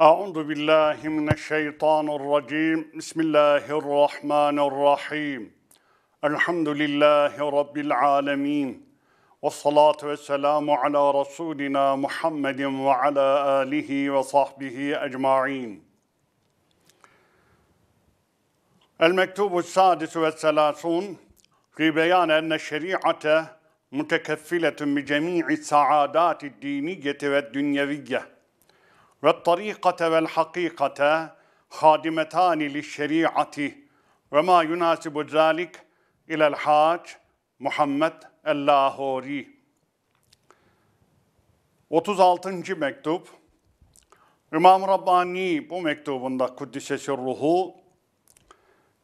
أعوذ بالله من الشيطان الرجيم بسم الله الرحمن الرحيم الحمد لله رب العالمين والصلاة والسلام على رسولنا محمد وعلى آله وصحبه أجمعين المكتوب السادس والثلاثون في بيان أن الشريعة متكفلة بجميع السعادات الدينية والدنيوية ve tarikate vel hakikate hadimetani li şeriati ve ma yunasibu zalik ilel hac Muhammed el-Lahori. 36. mektup İmam Rabbani bu mektubunda Kuddisesi Ruhu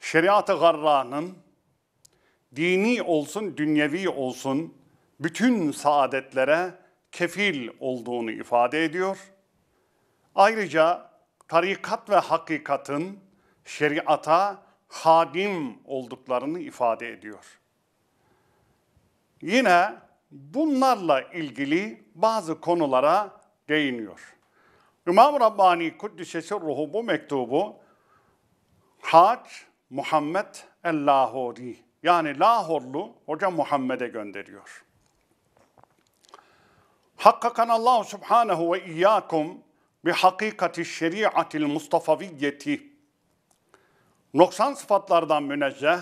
şeriat-ı garranın dini olsun, dünyevi olsun bütün saadetlere kefil olduğunu ifade ediyor.'' Ayrıca tarikat ve hakikatın şeriata hadim olduklarını ifade ediyor. Yine bunlarla ilgili bazı konulara değiniyor. İmam Rabbani Kuddisesi Ruhu bu mektubu Hac Muhammed el-Lahori yani Lahorlu Hoca Muhammed'e gönderiyor. Hakkakan Allahu Subhanahu ve iyyakum bihakikati şeriatil mustafaviyyeti noksan sıfatlardan münezzeh,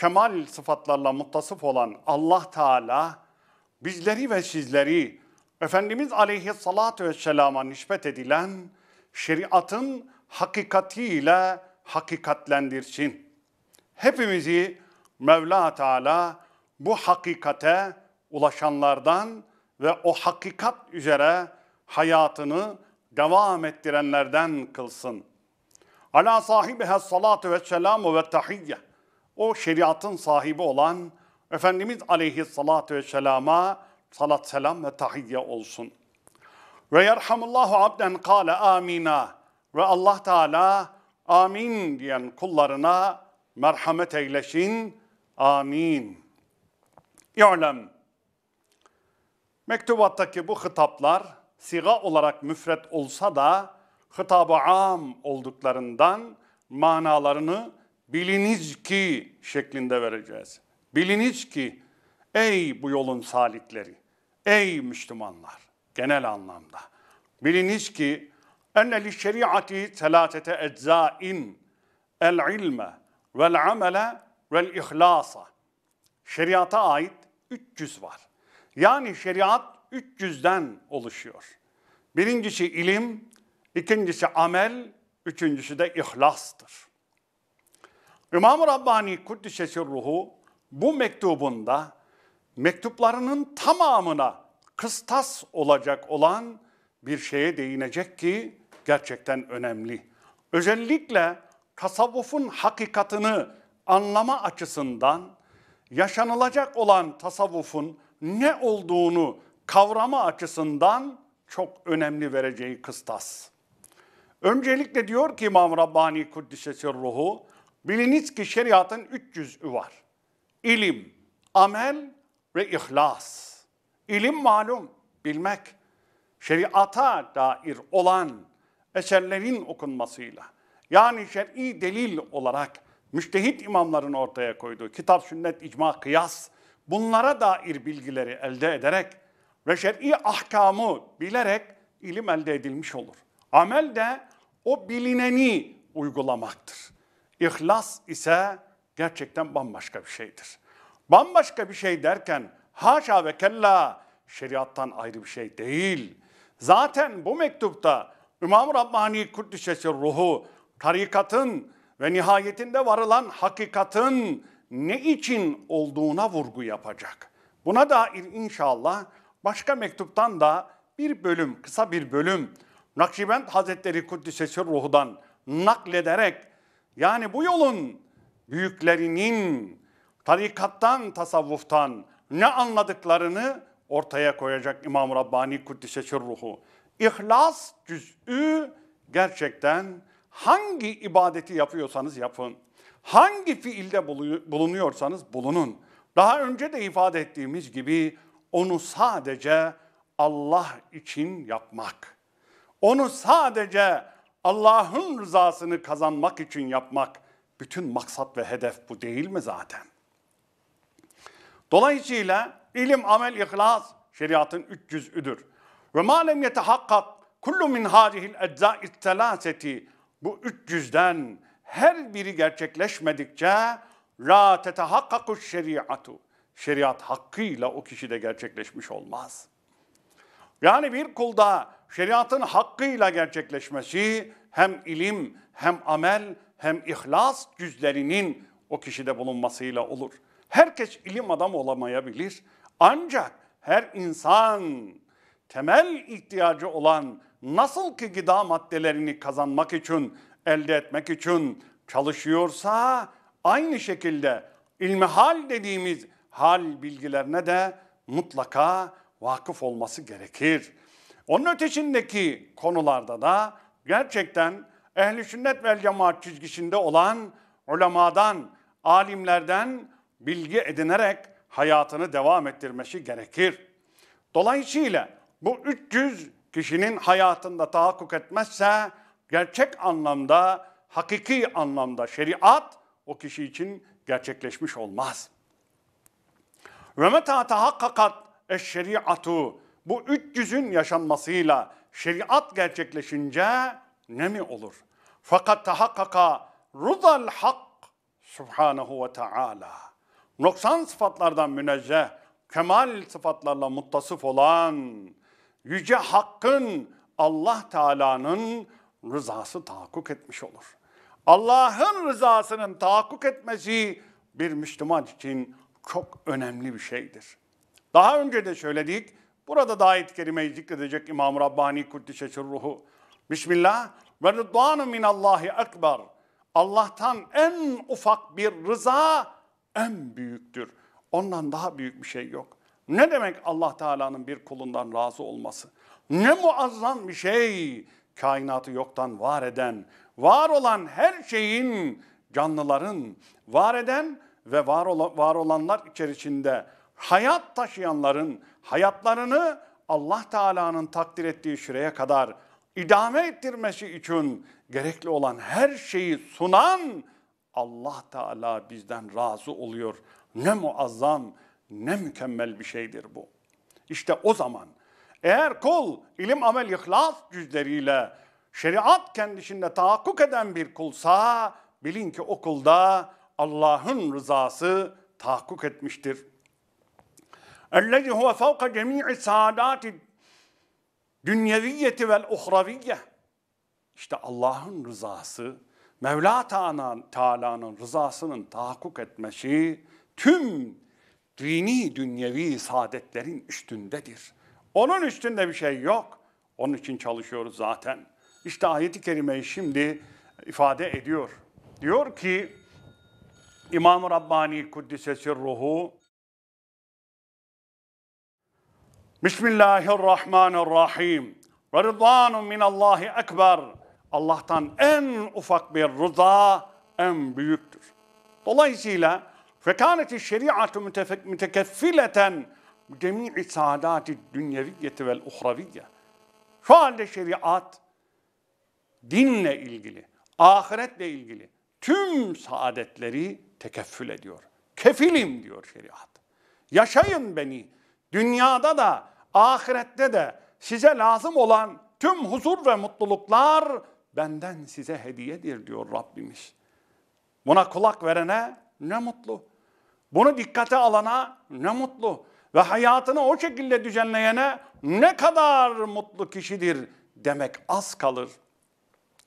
kemal sıfatlarla muttasıf olan Allah Teala bizleri ve sizleri Efendimiz aleyhissalatu vesselama nispet edilen şeriatın hakikatiyle hakikatlendirsin. Hepimizi Mevla Teala bu hakikate ulaşanlardan ve o hakikat üzere hayatını devam ettirenlerden kılsın. Ala sahibihe salatu ve selamu ve tahiyye. O şeriatın sahibi olan Efendimiz aleyhissalatu ve selama salat selam ve tahiyye olsun. Ve yerhamullahu abden kâle amina. Ve Allah Teala amin diyen kullarına merhamet eylesin. Amin. İ'lem. Mektubattaki bu hitaplar siga olarak müfret olsa da hıtab-ı am olduklarından manalarını biliniz ki şeklinde vereceğiz. Biliniz ki ey bu yolun salikleri, ey Müslümanlar genel anlamda. Biliniz ki enne li şeriatı telatete eczain el ilme vel amele vel ihlasa. Şeriata ait üç cüz var. Yani şeriat 300'den oluşuyor. Birincisi ilim, ikincisi amel, üçüncüsü de ihlastır. İmam-ı Rabbani Kuddisesi Ruhu bu mektubunda mektuplarının tamamına kıstas olacak olan bir şeye değinecek ki gerçekten önemli. Özellikle tasavvufun hakikatını anlama açısından yaşanılacak olan tasavvufun ne olduğunu kavrama açısından çok önemli vereceği kıstas. Öncelikle diyor ki İmam Rabbani Kuddisesi Ruhu, biliniz ki şeriatın üç cüz'ü var. İlim, amel ve ihlas. İlim malum, bilmek. Şeriata dair olan eserlerin okunmasıyla, yani şer'i delil olarak müştehit imamların ortaya koyduğu kitap, sünnet, icma, kıyas, bunlara dair bilgileri elde ederek ve şer'i ahkamı bilerek ilim elde edilmiş olur. Amel de o bilineni uygulamaktır. İhlas ise gerçekten bambaşka bir şeydir. Bambaşka bir şey derken haşa ve kella şeriattan ayrı bir şey değil. Zaten bu mektupta İmam-ı Rabbani Kuddüs'e ruhu tarikatın ve nihayetinde varılan hakikatın ne için olduğuna vurgu yapacak. Buna dair inşallah Başka mektuptan da bir bölüm, kısa bir bölüm Nakşibend Hazretleri Kuddisesi Ruhu'dan naklederek yani bu yolun büyüklerinin tarikattan, tasavvuftan ne anladıklarını ortaya koyacak İmam Rabbani Kuddisesi Ruhu. İhlas cüz'ü gerçekten hangi ibadeti yapıyorsanız yapın. Hangi fiilde bulunuyorsanız bulunun. Daha önce de ifade ettiğimiz gibi onu sadece Allah için yapmak. Onu sadece Allah'ın rızasını kazanmak için yapmak. Bütün maksat ve hedef bu değil mi zaten? Dolayısıyla ilim, amel, ihlas şeriatın üç cüz'üdür. Ve ma lem yetehakkak kullu min hadihil eczâ-i bu üç cüzden her biri gerçekleşmedikçe la tetehakkakuş şeriatu şeriat hakkıyla o kişide gerçekleşmiş olmaz. Yani bir kulda şeriatın hakkıyla gerçekleşmesi hem ilim, hem amel, hem ihlas cüzlerinin o kişide bulunmasıyla olur. Herkes ilim adam olamayabilir. Ancak her insan temel ihtiyacı olan nasıl ki gıda maddelerini kazanmak için, elde etmek için çalışıyorsa aynı şekilde ilmihal dediğimiz hal bilgilerine de mutlaka vakıf olması gerekir. Onun ötesindeki konularda da gerçekten ehli sünnet vel cemaat çizgisinde olan ulemadan, alimlerden bilgi edinerek hayatını devam ettirmesi gerekir. Dolayısıyla bu 300 kişinin hayatında tahakkuk etmezse gerçek anlamda, hakiki anlamda şeriat o kişi için gerçekleşmiş olmaz.'' Ve meta tahakkakat eşşeriatu bu üç yaşanmasıyla şeriat gerçekleşince ne mi olur? Fakat tahakkaka rudal hak subhanahu ve taala. Noksan sıfatlardan münezzeh, kemal sıfatlarla muttasıf olan yüce hakkın Allah Teala'nın rızası tahakkuk etmiş olur. Allah'ın rızasının tahakkuk etmesi bir Müslüman için çok önemli bir şeydir. Daha önce de söyledik, burada da ayet-i kerimeyi zikredecek İmam Rabbani Kuddise Ruhu. Bismillah ve rıdvanu minallahi ekber. Allah'tan en ufak bir rıza en büyüktür. Ondan daha büyük bir şey yok. Ne demek Allah Teala'nın bir kulundan razı olması? Ne muazzam bir şey. Kainatı yoktan var eden, var olan her şeyin, canlıların, var eden ve var, olan, var olanlar içerisinde hayat taşıyanların hayatlarını Allah Teala'nın takdir ettiği süreye kadar idame ettirmesi için gerekli olan her şeyi sunan Allah Teala bizden razı oluyor. Ne muazzam, ne mükemmel bir şeydir bu. İşte o zaman eğer kul ilim amel ihlas cüzleriyle şeriat kendisinde tahakkuk eden bir kulsa bilin ki o kulda Allah'ın rızası tahakkuk etmiştir. اَلَّذِي هُوَ فَوْقَ جَمِيعِ سَعَدَاتِ dünyeviyeti vel İşte Allah'ın rızası, Mevla Teala'nın rızasının tahakkuk etmesi tüm dini dünyevi saadetlerin üstündedir. Onun üstünde bir şey yok. Onun için çalışıyoruz zaten. İşte ayeti kerimeyi şimdi ifade ediyor. Diyor ki i̇mam Rabbani Kuddise Sirruhu Bismillahirrahmanirrahim. Ve rıdvanun minallahi ekber. Allah'tan en ufak bir rıza en büyüktür. Dolayısıyla fekaneti Şeriatı mütekeffileten cemi'i saadati dünyeviyyeti vel uhraviyye. Şu halde şeriat dinle ilgili, ahiretle ilgili tüm saadetleri tekeffül ediyor. Kefilim diyor şeriat. Yaşayın beni. Dünyada da ahirette de size lazım olan tüm huzur ve mutluluklar benden size hediyedir diyor Rabbimiz. Buna kulak verene ne mutlu. Bunu dikkate alana ne mutlu. Ve hayatını o şekilde düzenleyene ne kadar mutlu kişidir demek az kalır.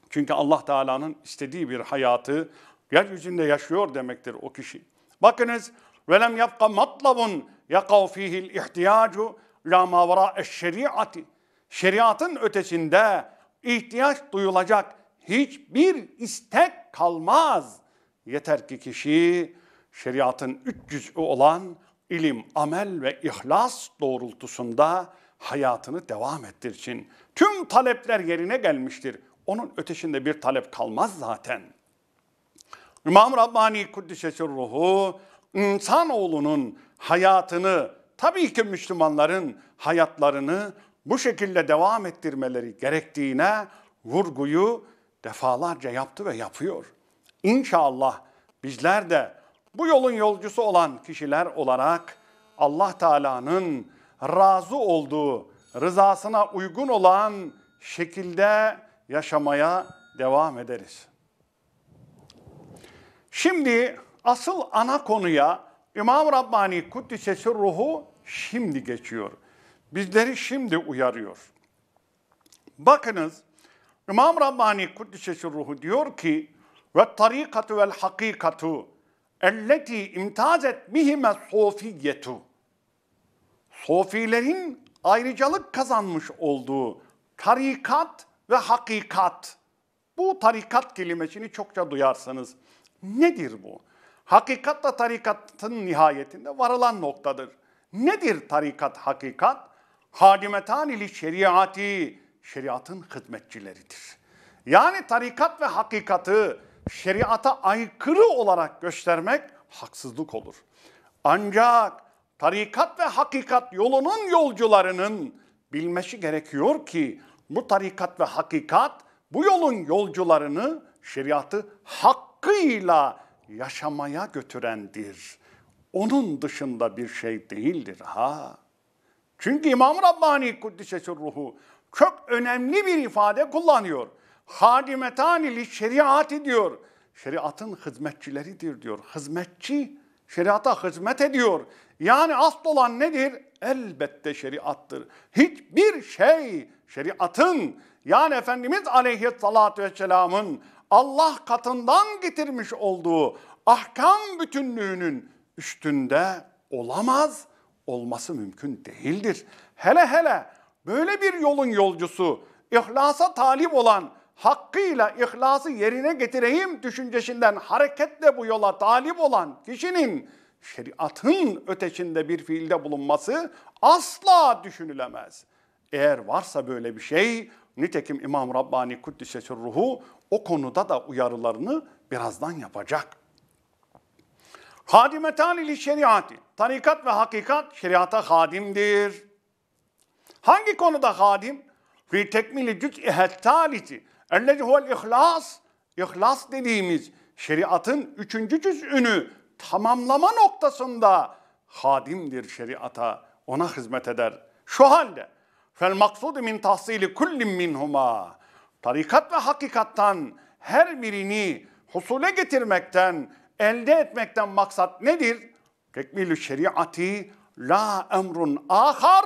Çünkü Allah Teala'nın istediği bir hayatı yeryüzünde yaşıyor demektir o kişi. Bakınız velem yapka matlabun yakav fihil ihtiyacu la mavra şeriati. Şeriatın ötesinde ihtiyaç duyulacak hiçbir istek kalmaz. Yeter ki kişi şeriatın üç cüz'ü olan ilim, amel ve ihlas doğrultusunda hayatını devam ettirsin. Tüm talepler yerine gelmiştir. Onun ötesinde bir talep kalmaz zaten.'' İmam Rabbani Kuddüs'e ruhu insanoğlunun hayatını tabii ki Müslümanların hayatlarını bu şekilde devam ettirmeleri gerektiğine vurguyu defalarca yaptı ve yapıyor. İnşallah bizler de bu yolun yolcusu olan kişiler olarak Allah Teala'nın razı olduğu, rızasına uygun olan şekilde yaşamaya devam ederiz. Şimdi asıl ana konuya İmam Rabbani Kuddisesi ruhu şimdi geçiyor. Bizleri şimdi uyarıyor. Bakınız İmam Rabbani Kuddisesi ruhu diyor ki ve tarikatu vel hakikatu elleti imtazet etmihime sofiyetu. Sofilerin ayrıcalık kazanmış olduğu tarikat ve hakikat. Bu tarikat kelimesini çokça duyarsınız. Nedir bu? Hakikatla tarikatın nihayetinde varılan noktadır. Nedir tarikat hakikat? Hadimetan ili şeriatı, şeriatın hizmetçileridir. Yani tarikat ve hakikatı şeriata aykırı olarak göstermek haksızlık olur. Ancak tarikat ve hakikat yolunun yolcularının bilmesi gerekiyor ki bu tarikat ve hakikat bu yolun yolcularını şeriatı hak hakkıyla yaşamaya götürendir. Onun dışında bir şey değildir ha. Çünkü İmam Rabbani Kuddisesur Ruhu çok önemli bir ifade kullanıyor. Hadimetani li şeriat diyor. Şeriatın hizmetçileridir diyor. Hizmetçi şeriata hizmet ediyor. Yani asıl olan nedir? Elbette şeriattır. Hiçbir şey şeriatın yani Efendimiz Aleyhisselatü Vesselam'ın Allah katından getirmiş olduğu ahkam bütünlüğünün üstünde olamaz, olması mümkün değildir. Hele hele böyle bir yolun yolcusu, ihlasa talip olan, hakkıyla ihlası yerine getireyim düşüncesinden hareketle bu yola talip olan kişinin şeriatın ötesinde bir fiilde bulunması asla düşünülemez. Eğer varsa böyle bir şey Nitekim İmam Rabbani Kuddisesi Ruhu o konuda da uyarılarını birazdan yapacak. Hadimetan ili şeriatı. Tarikat ve hakikat şeriata hadimdir. Hangi konuda hadim? Fi tekmili cüz'i hettaliti. Ellezi huvel ihlas. İhlas dediğimiz şeriatın üçüncü cüz'ünü tamamlama noktasında hadimdir şeriata. Ona hizmet eder. Şu halde Fel maksudu min tahsili kullin minhuma. Tarikat ve hakikattan her birini husule getirmekten, elde etmekten maksat nedir? Tekmilü şeriatı la emrun ahar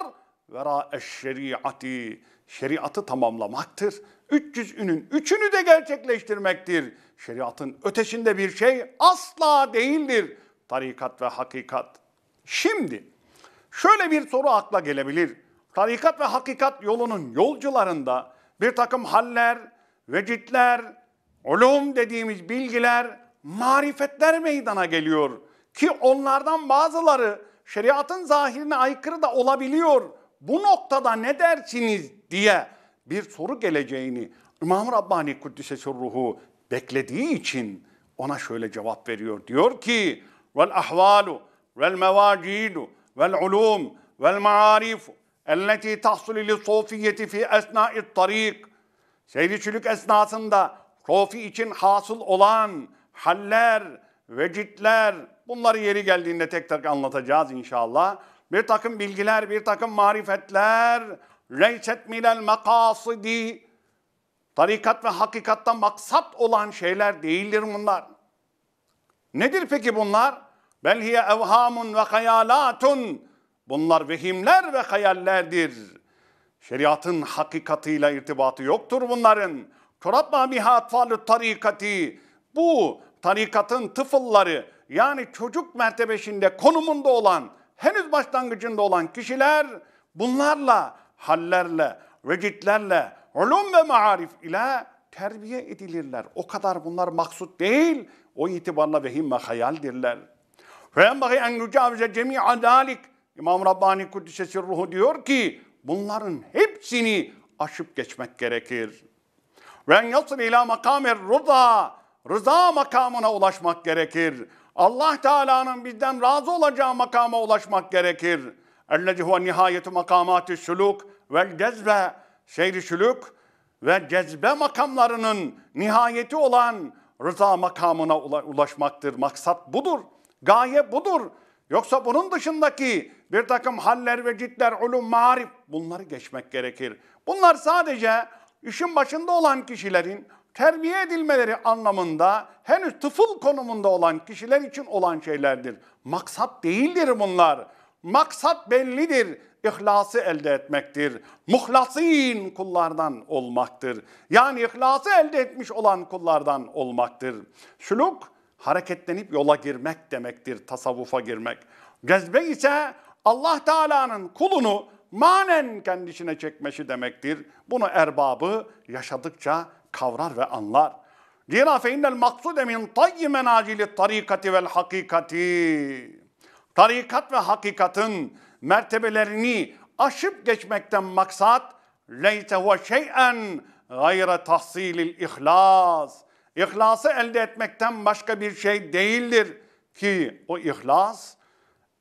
vera şeriatı Şeriatı tamamlamaktır. 300 ünün üçünü de gerçekleştirmektir. Şeriatın ötesinde bir şey asla değildir. Tarikat ve hakikat. Şimdi şöyle bir soru akla gelebilir tarikat ve hakikat yolunun yolcularında bir takım haller, vecitler, ulum dediğimiz bilgiler, marifetler meydana geliyor. Ki onlardan bazıları şeriatın zahirine aykırı da olabiliyor. Bu noktada ne dersiniz diye bir soru geleceğini İmam Rabbani Kuddise ruhu beklediği için ona şöyle cevap veriyor. Diyor ki vel ahvalu vel mevacidu vel ulum vel maarifu Elleti tahsulü li sofiyeti fi esna'it tarik. Seyircilik esnasında sofi için hasıl olan haller, vecitler, bunları yeri geldiğinde tek tek anlatacağız inşallah. Bir takım bilgiler, bir takım marifetler, leyset minel makasidi, tarikat ve hakikatta maksat olan şeyler değildir bunlar. Nedir peki bunlar? Bel hiye evhamun ve hayalatun Bunlar vehimler ve hayallerdir. Şeriatın hakikatıyla irtibatı yoktur bunların. Turabba biha atfalü tarikati. Bu tarikatın tıfılları yani çocuk mertebesinde konumunda olan, henüz başlangıcında olan kişiler bunlarla, hallerle, vecitlerle, ulum ve maarif ile terbiye edilirler. O kadar bunlar maksut değil. O itibarla vehim ve hayaldirler. Ve en yucavize cemi'a dalik. İmam Rabbani Kuddisesi Ruhu diyor ki bunların hepsini aşıp geçmek gerekir. Ve yasıl ila makamir rıza, rıza makamına ulaşmak gerekir. Allah Teala'nın bizden razı olacağı makama ulaşmak gerekir. Ellezi huve nihayetu makamati sülük vel cezbe, seyri sülük ve cezbe makamlarının nihayeti olan rıza makamına ulaşmaktır. Maksat budur, gaye budur. Yoksa bunun dışındaki bir takım haller ve ciltler, ulum, marif bunları geçmek gerekir. Bunlar sadece işin başında olan kişilerin terbiye edilmeleri anlamında henüz tıfıl konumunda olan kişiler için olan şeylerdir. Maksat değildir bunlar. Maksat bellidir. İhlası elde etmektir. Muhlasin kullardan olmaktır. Yani ihlası elde etmiş olan kullardan olmaktır. Şuluk hareketlenip yola girmek demektir tasavvufa girmek. Cezbe ise Allah Teala'nın kulunu manen kendisine çekmesi demektir. Bunu erbabı yaşadıkça kavrar ve anlar. Zira fe innel maksude min tayyi menacili tarikati vel hakikati. Tarikat ve hakikatın mertebelerini aşıp geçmekten maksat leyte ve şey'en gayre tahsilil ihlas. İhlası elde etmekten başka bir şey değildir ki o ihlas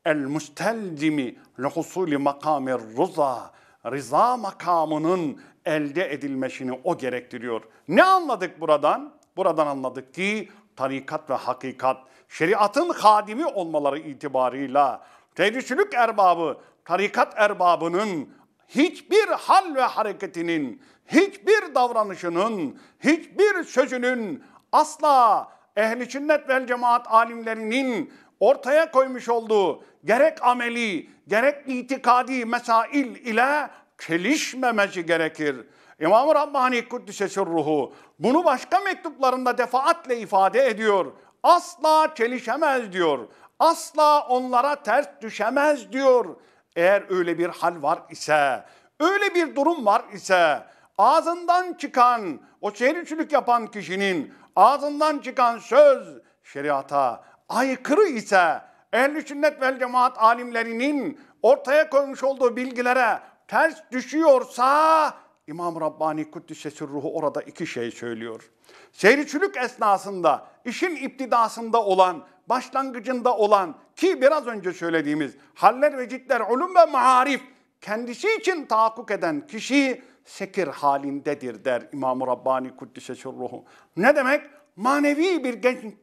el mustelzimi li husuli makamir rıza rıza makamının elde edilmesini o gerektiriyor. Ne anladık buradan? Buradan anladık ki tarikat ve hakikat şeriatın kadimi olmaları itibarıyla tevhidçilik erbabı, tarikat erbabının hiçbir hal ve hareketinin hiçbir davranışının, hiçbir sözünün asla ehli sünnet vel cemaat alimlerinin ortaya koymuş olduğu gerek ameli, gerek itikadi mesail ile çelişmemesi gerekir. İmam-ı Rabbani Kuddisesi ruhu bunu başka mektuplarında defaatle ifade ediyor. Asla çelişemez diyor. Asla onlara ters düşemez diyor. Eğer öyle bir hal var ise, öyle bir durum var ise ağzından çıkan o şerifçilik yapan kişinin ağzından çıkan söz şeriata aykırı ise ehli sünnet vel cemaat alimlerinin ortaya koymuş olduğu bilgilere ters düşüyorsa İmam Rabbani Kuddisesi ruhu orada iki şey söylüyor. Seyirçülük esnasında, işin iptidasında olan, başlangıcında olan ki biraz önce söylediğimiz haller ve cidler, ulum ve maarif kendisi için tahakkuk eden kişi sekir halindedir der İmam-ı Rabbani Kuddise Sirruhu. Ne demek? Manevi bir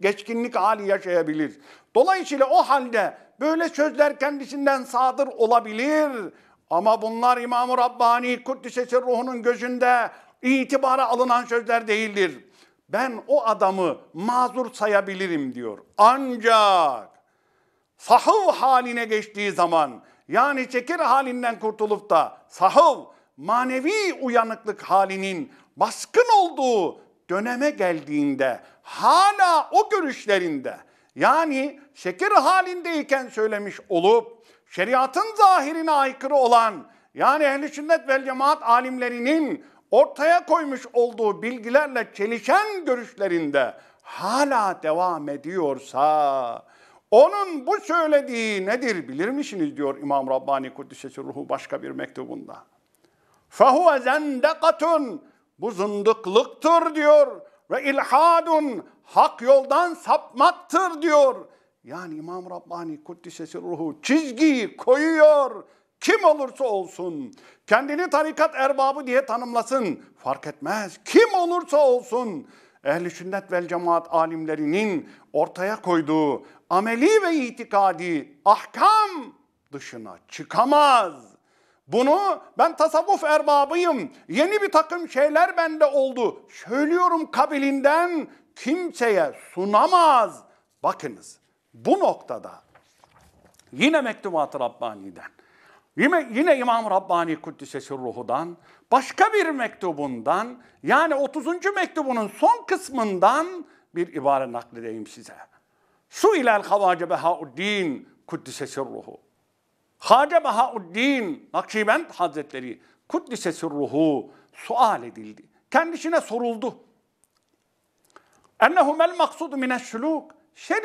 geçkinlik hali yaşayabilir. Dolayısıyla o halde böyle sözler kendisinden sadır olabilir. Ama bunlar İmam-ı Rabbani Kuddise Sirruhu'nun gözünde itibara alınan sözler değildir. Ben o adamı mazur sayabilirim diyor. Ancak sahıv haline geçtiği zaman yani çekir halinden kurtulup da sahıv manevi uyanıklık halinin baskın olduğu döneme geldiğinde hala o görüşlerinde yani şekir halindeyken söylemiş olup şeriatın zahirine aykırı olan yani ehli sünnet ve cemaat alimlerinin ortaya koymuş olduğu bilgilerle çelişen görüşlerinde hala devam ediyorsa onun bu söylediği nedir bilir misiniz diyor İmam Rabbani Kuddisesi Ruhu başka bir mektubunda. فَهُوَ زَنْدَقَةٌ Bu zındıklıktır diyor. Ve ilhadun hak yoldan sapmaktır diyor. Yani İmam Rabbani Kuddisesi ruhu çizgiyi koyuyor. Kim olursa olsun, kendini tarikat erbabı diye tanımlasın, fark etmez. Kim olursa olsun, ehli sünnet vel cemaat alimlerinin ortaya koyduğu ameli ve itikadi ahkam dışına çıkamaz. Bunu ben tasavvuf erbabıyım. Yeni bir takım şeyler bende oldu. Söylüyorum kabilinden kimseye sunamaz. Bakınız bu noktada yine mektubat-ı Rabbani'den, yine, yine İmam Rabbani Kuddisesi Ruhu'dan, başka bir mektubundan yani 30. mektubunun son kısmından bir ibare nakledeyim size. Su ilel havace behauddin Kuddisesi Ruhu. Hacı Bahauddin Nakşibend Hazretleri Kuddise ruhu sual edildi. Kendisine soruldu. Ennehu mel maksudu mineşşülük. şer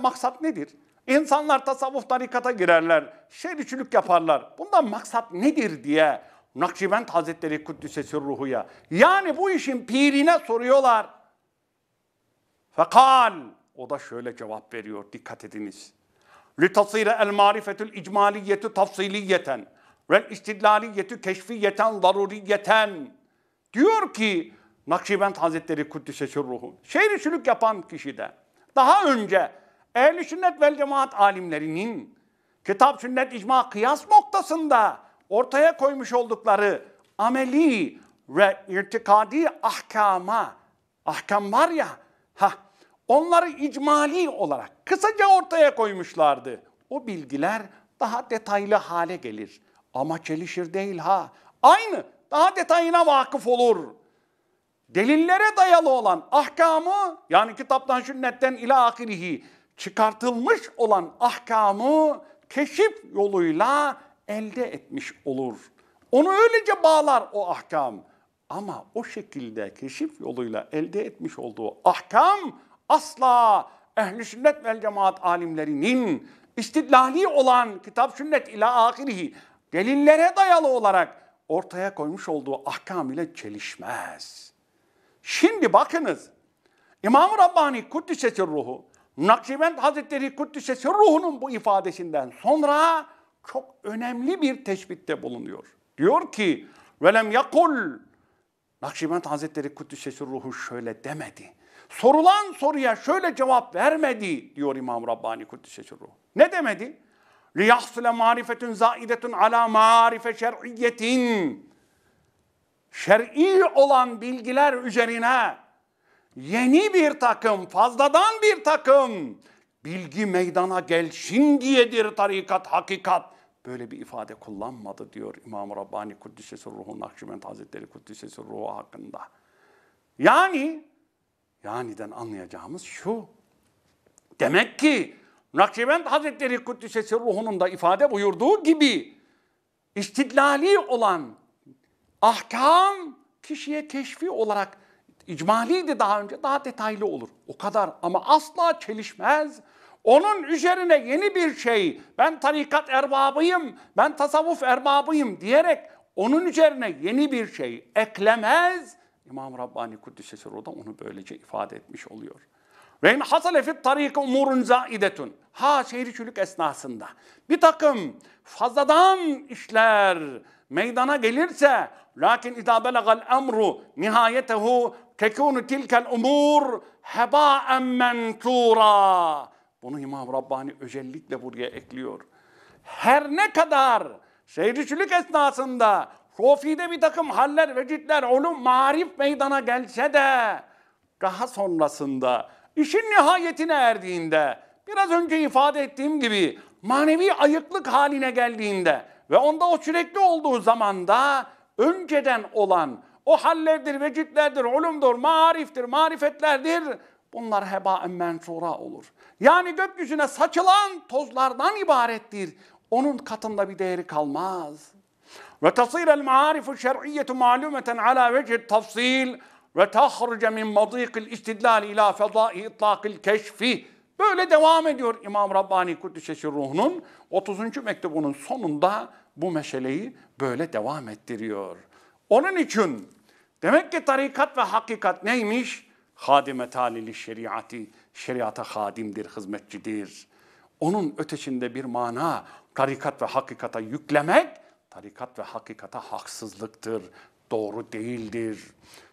maksat nedir? İnsanlar tasavvuf tarikata girerler, şer yaparlar. Bundan maksat nedir diye Nakşibend Hazretleri Kuddise ruhuya. Yani bu işin pirine soruyorlar. Fekal. O da şöyle cevap veriyor, dikkat ediniz litasire el marifetül icmaliyetü tafsiliyeten vel istidlaliyetü diyor ki Nakşibend Hazretleri Kuddise Sürruhu şehri sülük yapan kişide daha önce ehli sünnet vel cemaat alimlerinin kitap sünnet icma kıyas noktasında ortaya koymuş oldukları ameli ve irtikadi ahkama ahkam var ya ha Onları icmali olarak kısaca ortaya koymuşlardı. O bilgiler daha detaylı hale gelir. Ama çelişir değil ha. Aynı daha detayına vakıf olur. Delillere dayalı olan ahkamı yani kitaptan sünnetten ila ahirihi çıkartılmış olan ahkamı keşif yoluyla elde etmiş olur. Onu öylece bağlar o ahkam. Ama o şekilde keşif yoluyla elde etmiş olduğu ahkam asla ehli sünnet vel cemaat alimlerinin istidlali olan kitap sünnet ile ahirihi delillere dayalı olarak ortaya koymuş olduğu ahkam ile çelişmez. Şimdi bakınız İmam-ı Rabbani Kuddisesir Ruhu, Nakşibend Hazretleri Kuddisesir Ruhu'nun bu ifadesinden sonra çok önemli bir teşbitte bulunuyor. Diyor ki velem yakul Nakşibend Hazretleri Kuddisesir Ruhu şöyle demedi sorulan soruya şöyle cevap vermedi diyor İmam Rabbani Kuddise Sirruh. Ne demedi? لِيَحْصُلَ marifetün zaidetün ala marife şer'iyetin. Şer'i olan bilgiler üzerine yeni bir takım, fazladan bir takım bilgi meydana gelsin diyedir tarikat, hakikat. Böyle bir ifade kullanmadı diyor İmam Rabbani Kuddise Sirruh'un Nakşibend Hazretleri Kuddise Sirruh'u hakkında. Yani Yani'den anlayacağımız şu. Demek ki Nakşibend Hazretleri Kuddisesi ruhunun da ifade buyurduğu gibi istidlali olan ahkam kişiye keşfi olarak icmaliydi daha önce daha detaylı olur. O kadar ama asla çelişmez. Onun üzerine yeni bir şey, ben tarikat erbabıyım, ben tasavvuf erbabıyım diyerek onun üzerine yeni bir şey eklemez. İmam Rabbani Kuddise Sirru'da onu böylece ifade etmiş oluyor. Ve in hasale fit tarik umurun zaidetun. Ha şehircilik esnasında bir takım fazladan işler meydana gelirse lakin idâ belagal emru nihayetehu tekunu tilkel umur hebâen mentura. Bunu İmam Rabbani özellikle buraya ekliyor. Her ne kadar şehircilik esnasında Sofi'de bir takım haller, vecitler, olum, marif meydana gelse de daha sonrasında işin nihayetine erdiğinde biraz önce ifade ettiğim gibi manevi ayıklık haline geldiğinde ve onda o sürekli olduğu zamanda önceden olan o hallerdir, vecitlerdir, ulumdur, mariftir, marifetlerdir bunlar hebaen mensura olur. Yani gökyüzüne saçılan tozlardan ibarettir. Onun katında bir değeri kalmaz.'' Ve وتصير المعارف الشرعية معلومة على وجه tafsil ve tahruca min madikil istidlal ila fedai el keşfi. Böyle devam ediyor İmam Rabbani Kuddüsesi Ruhunun 30. mektubunun sonunda bu meseleyi böyle devam ettiriyor. Onun için demek ki tarikat ve hakikat neymiş? Hadime talili şeriati, şeriata hadimdir, hizmetçidir. Onun ötesinde bir mana tarikat ve hakikata yüklemek Tarikat ve hakikata haksızlıktır, doğru değildir.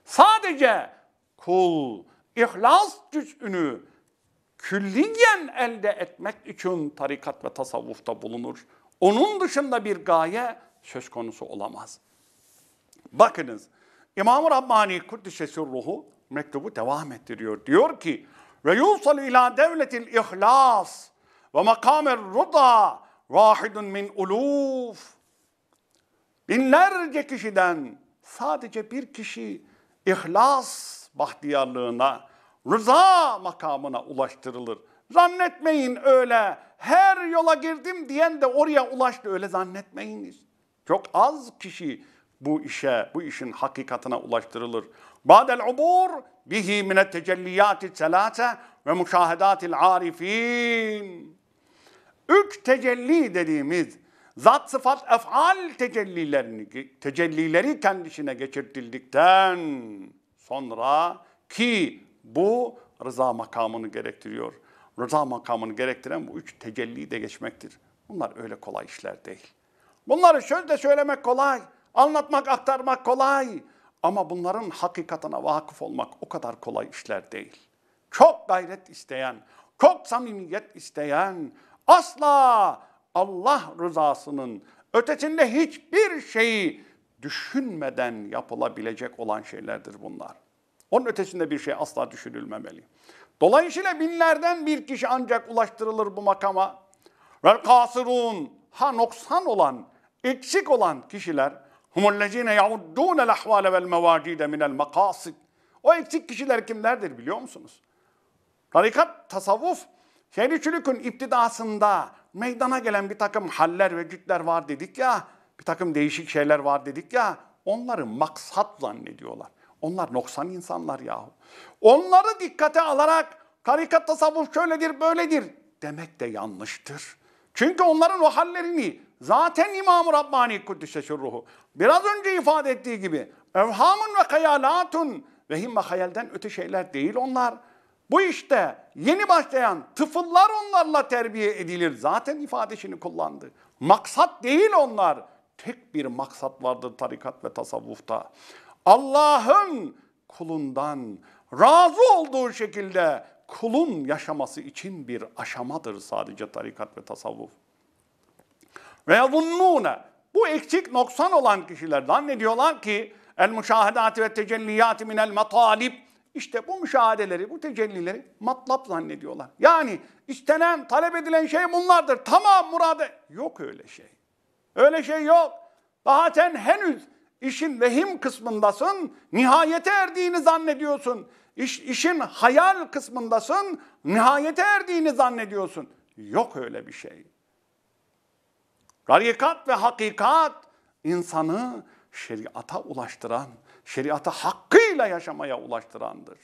Sadece kul ihlas cüz'ünü külliyen elde etmek için tarikat ve tasavvufta bulunur. Onun dışında bir gaye söz konusu olamaz. Bakınız İmam-ı Rabbani Kuddisesi Ruhu mektubu devam ettiriyor. Diyor ki ve yusalu ila devletil ihlas ve makamir rıda vahidun min uluf binlerce kişiden sadece bir kişi ihlas bahtiyarlığına, rıza makamına ulaştırılır. Zannetmeyin öyle her yola girdim diyen de oraya ulaştı öyle zannetmeyiniz. Çok az kişi bu işe, bu işin hakikatine ulaştırılır. Ba'del ubur bihi mine tecelliyati selase ve müşahedatil arifin. Üç tecelli dediğimiz zat sıfat efal tecellilerini, tecellileri kendisine geçirtildikten sonra ki bu rıza makamını gerektiriyor. Rıza makamını gerektiren bu üç tecelliyi de geçmektir. Bunlar öyle kolay işler değil. Bunları sözle söylemek kolay, anlatmak, aktarmak kolay. Ama bunların hakikatına vakıf olmak o kadar kolay işler değil. Çok gayret isteyen, çok samimiyet isteyen, asla Allah rızasının ötesinde hiçbir şeyi düşünmeden yapılabilecek olan şeylerdir bunlar. Onun ötesinde bir şey asla düşünülmemeli. Dolayısıyla binlerden bir kişi ancak ulaştırılır bu makama. Vel kasirun ha noksan olan, eksik olan kişiler humullezine yauddun el ahvale vel mevacide minel makasid. O eksik kişiler kimlerdir biliyor musunuz? Tarikat, tasavvuf, şerifçülükün iptidasında meydana gelen bir takım haller ve güçler var dedik ya, bir takım değişik şeyler var dedik ya, onları maksat zannediyorlar. Onlar noksan insanlar yahu. Onları dikkate alarak tarikat tasavvuf şöyledir, böyledir demek de yanlıştır. Çünkü onların o hallerini zaten İmam-ı Rabbani Kuddüs'e ruhu biraz önce ifade ettiği gibi evhamun ve kayalatun vehim ve hayalden öte şeyler değil onlar. Bu işte yeni başlayan tıfıllar onlarla terbiye edilir. Zaten ifadesini kullandı. Maksat değil onlar. Tek bir maksat vardır tarikat ve tasavvufta. Allah'ın kulundan razı olduğu şekilde kulun yaşaması için bir aşamadır sadece tarikat ve tasavvuf. Ve yazunnûne bu eksik noksan olan kişiler zannediyorlar ki el müşahedati ve tecelliyati minel matalib işte bu müşahedeleri, bu tecellileri matlap zannediyorlar. Yani istenen, talep edilen şey bunlardır. Tamam murade. Yok öyle şey. Öyle şey yok. Zaten henüz işin vehim kısmındasın, nihayete erdiğini zannediyorsun. İş, işin hayal kısmındasın, nihayete erdiğini zannediyorsun. Yok öyle bir şey. Tarikat ve hakikat insanı şeriata ulaştıran, şeriata hakkı hakkıyla yaşamaya ulaştırandır.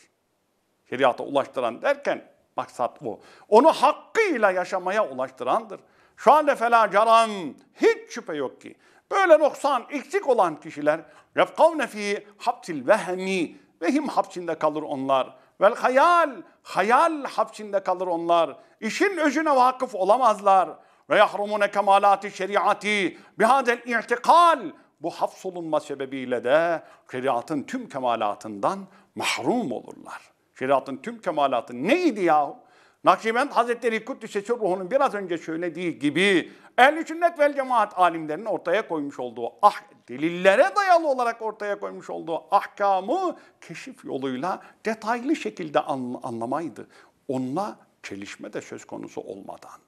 Şeriata ulaştıran derken maksat bu. Onu hakkıyla yaşamaya ulaştırandır. Şu anda fela caran hiç şüphe yok ki. Böyle noksan, eksik olan kişiler yefkavne fi hapsil vehmi vehim hapsinde kalır onlar. Vel hayal, hayal hapsinde kalır onlar. İşin özüne vakıf olamazlar. Ve yahrumune kemalati şeriati bihadel i'tikal bu hapsolunma sebebiyle de şeriatın tüm kemalatından mahrum olurlar. Şeriatın tüm kemalatı neydi ya? Nakşibend Hazretleri Kuddüs'e ruhunun biraz önce söylediği gibi ehl sünnet vel cemaat alimlerinin ortaya koymuş olduğu ah delillere dayalı olarak ortaya koymuş olduğu ahkamı keşif yoluyla detaylı şekilde anlamaydı. Onunla çelişme de söz konusu olmadan.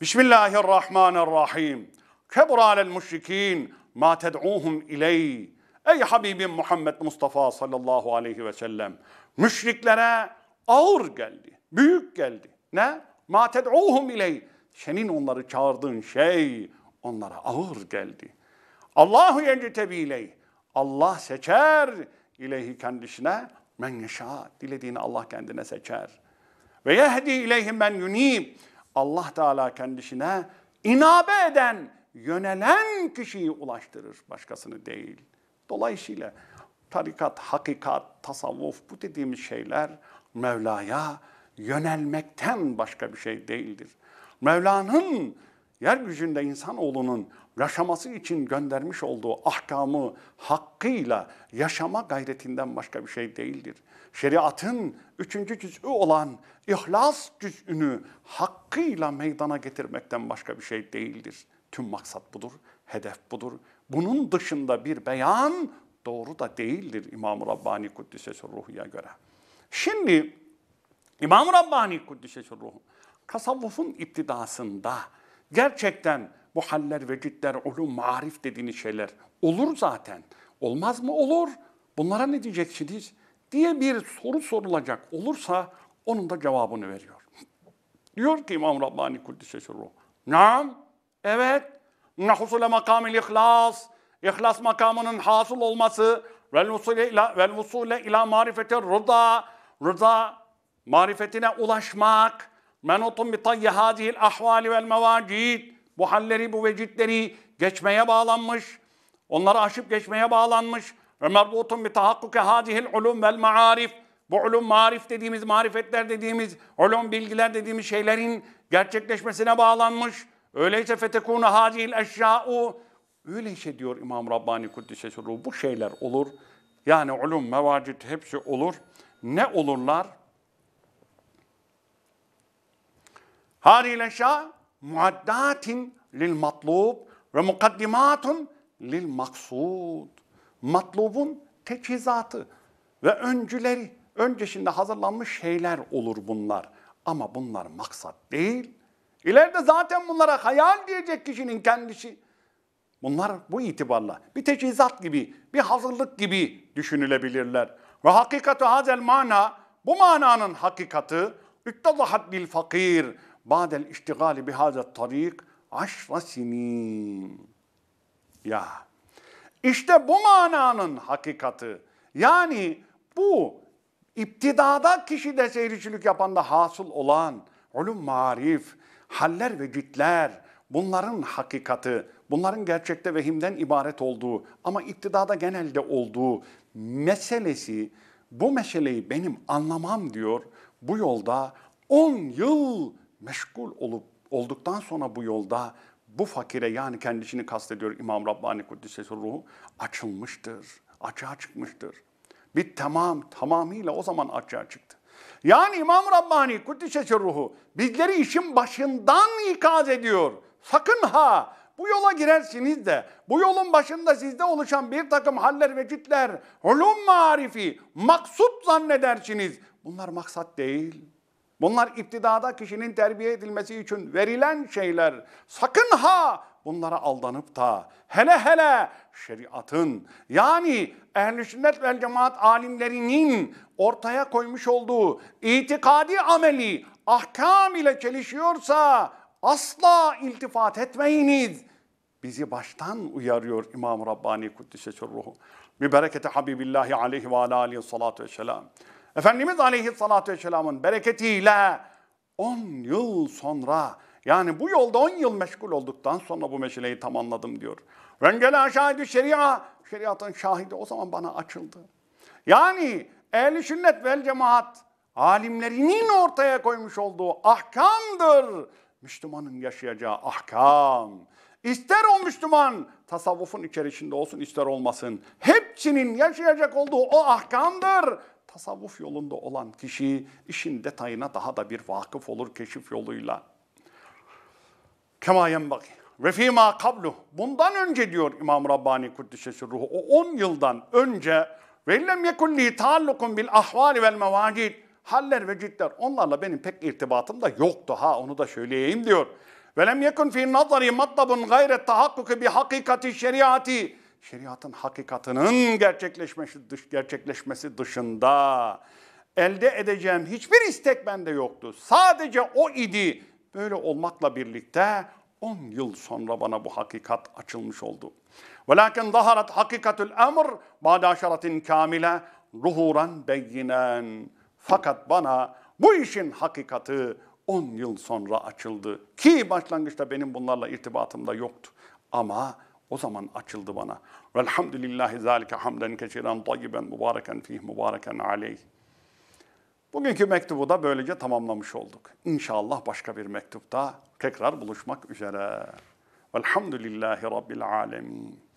Bismillahirrahmanirrahim. Kebra alel müşrikîn ma ted'uhum iley. Ey Habibim Muhammed Mustafa sallallahu aleyhi ve sellem. Müşriklere ağır geldi, büyük geldi. Ne? Ma ted'uhum iley. Senin onları çağırdığın şey onlara ağır geldi. Allahu yectebi iley. Allah seçer ileyhi kendisine men yeşâ. Dilediğini Allah kendine seçer. Ve yehdi ileyhi men yunib. Allah Teala kendisine inabe eden, yönelen kişiyi ulaştırır, başkasını değil. Dolayısıyla tarikat, hakikat, tasavvuf bu dediğimiz şeyler Mevla'ya yönelmekten başka bir şey değildir. Mevla'nın yeryüzünde insanoğlunun yaşaması için göndermiş olduğu ahkamı hakkıyla yaşama gayretinden başka bir şey değildir. Şeriatın üçüncü cüz'ü olan ihlas cüz'ünü hakkıyla meydana getirmekten başka bir şey değildir.'' Tüm maksat budur, hedef budur. Bunun dışında bir beyan doğru da değildir İmam-ı Rabbani Kuddisesi Ruhu'ya göre. Şimdi İmam-ı Rabbani Kuddisesi Ruhu tasavvufun iptidasında gerçekten bu haller, vecitler, ulum, marif dediğiniz şeyler olur zaten. Olmaz mı? Olur. Bunlara ne diyeceksiniz? diye bir soru sorulacak olursa onun da cevabını veriyor. Diyor ki İmam Rabbani Kuddisesi Ruh. Naam Evet. Nahusule makamil ihlas. İhlas makamının hasıl olması. Vel vusule ila, vel vusule ila marifete rıda. Rıda marifetine ulaşmak. Menutun bi tayyi hadihil ahvali vel mevacid. Bu halleri, bu vecitleri geçmeye bağlanmış. Onları aşıp geçmeye bağlanmış. Ve merbutun bi tahakkuke hadihil ulum vel maarif. Bu ulum marif dediğimiz, marifetler dediğimiz, ulum bilgiler dediğimiz şeylerin gerçekleşmesine bağlanmış. Öyleyse fetekûne hâzihil eşyâ'u. Öyleyse şey diyor İmam Rabbani Kuddisesi Ruh. Bu şeyler olur. Yani ulum, mevacit hepsi olur. Ne olurlar? hadil eşyâ muaddâtin lil matlub ve mukaddimatun lil maksud. Matlubun teçhizatı ve öncüleri, öncesinde hazırlanmış şeyler olur bunlar. Ama bunlar maksat değil, İleride zaten bunlara hayal diyecek kişinin kendisi. Bunlar bu itibarla bir teçhizat gibi, bir hazırlık gibi düşünülebilirler. Ve hakikati hazel mana, bu mananın hakikati, üttadahat lil fakir, ba'del iştigali bihazet tarik, aşra sinin. Ya, işte bu mananın hakikati, yani bu iptidada de seyircilik yapan da hasıl olan ulum marif, haller ve gütler, bunların hakikati, bunların gerçekte vehimden ibaret olduğu ama iktidada genelde olduğu meselesi, bu meseleyi benim anlamam diyor. Bu yolda 10 yıl meşgul olup olduktan sonra bu yolda bu fakire yani kendisini kastediyor İmam Rabbani Kuddisesi ruhu açılmıştır, açığa çıkmıştır. Bir tamam, tamamıyla o zaman açığa çıktı. Yani İmam Rabbani Kuddise ruhu bizleri işin başından ikaz ediyor. Sakın ha bu yola girersiniz de bu yolun başında sizde oluşan bir takım haller ve cütler, ulum marifi, maksut zannedersiniz. Bunlar maksat değil. Bunlar iptidada kişinin terbiye edilmesi için verilen şeyler. Sakın ha bunlara aldanıp da hele hele şeriatın yani ehli sünnet ve cemaat alimlerinin ortaya koymuş olduğu itikadi ameli ahkam ile çelişiyorsa asla iltifat etmeyiniz. Bizi baştan uyarıyor İmam Rabbani Kuddise Sürruhu. Bir berekete Habibillahi aleyhi ve ala aleyhi salatu vesselam. Efendimiz aleyhissalatu vesselamın bereketiyle 10 yıl sonra yani bu yolda 10 yıl meşgul olduktan sonra bu meşileyi tamamladım diyor. Ven şahidi şeria, şeriatın şahidi o zaman bana açıldı. Yani ehli sünnet vel cemaat alimlerinin ortaya koymuş olduğu ahkamdır. Müslümanın yaşayacağı ahkam. İster o Müslüman tasavvufun içerisinde olsun ister olmasın. Hepsinin yaşayacak olduğu o ahkamdır. Tasavvuf yolunda olan kişi işin detayına daha da bir vakıf olur keşif yoluyla. Kema yenbagi. Ve fîmâ kabluh. Bundan önce diyor İmam Rabbani Kuddisesi Ruhu. O 10 yıldan önce ve illem yekun li taallukun bil ahvali vel mevacid. Haller ve cidder. Onlarla benim pek irtibatım da yoktu. Ha onu da söyleyeyim diyor. Ve lem yekun fî nazari matlabun gayret tahakkuki bi hakikati şeriatî. Şeriatın hakikatının gerçekleşmesi, dış, gerçekleşmesi dışında elde edeceğim hiçbir istek bende yoktu. Sadece o idi. Böyle olmakla birlikte 10 yıl sonra bana bu hakikat açılmış oldu. Velakin zaharat hakikatül emr ba'daşaratin kamile ruhuran beyinen. Fakat bana bu işin hakikati 10 yıl sonra açıldı. Ki başlangıçta benim bunlarla irtibatım da yoktu. Ama o zaman açıldı bana. Velhamdülillahi zalike hamden keçiren tayyiben mübareken fih mübareken aleyh. Bugünkü mektubu da böylece tamamlamış olduk. İnşallah başka bir mektupta tekrar buluşmak üzere. Velhamdülillahi Rabbil Alemin.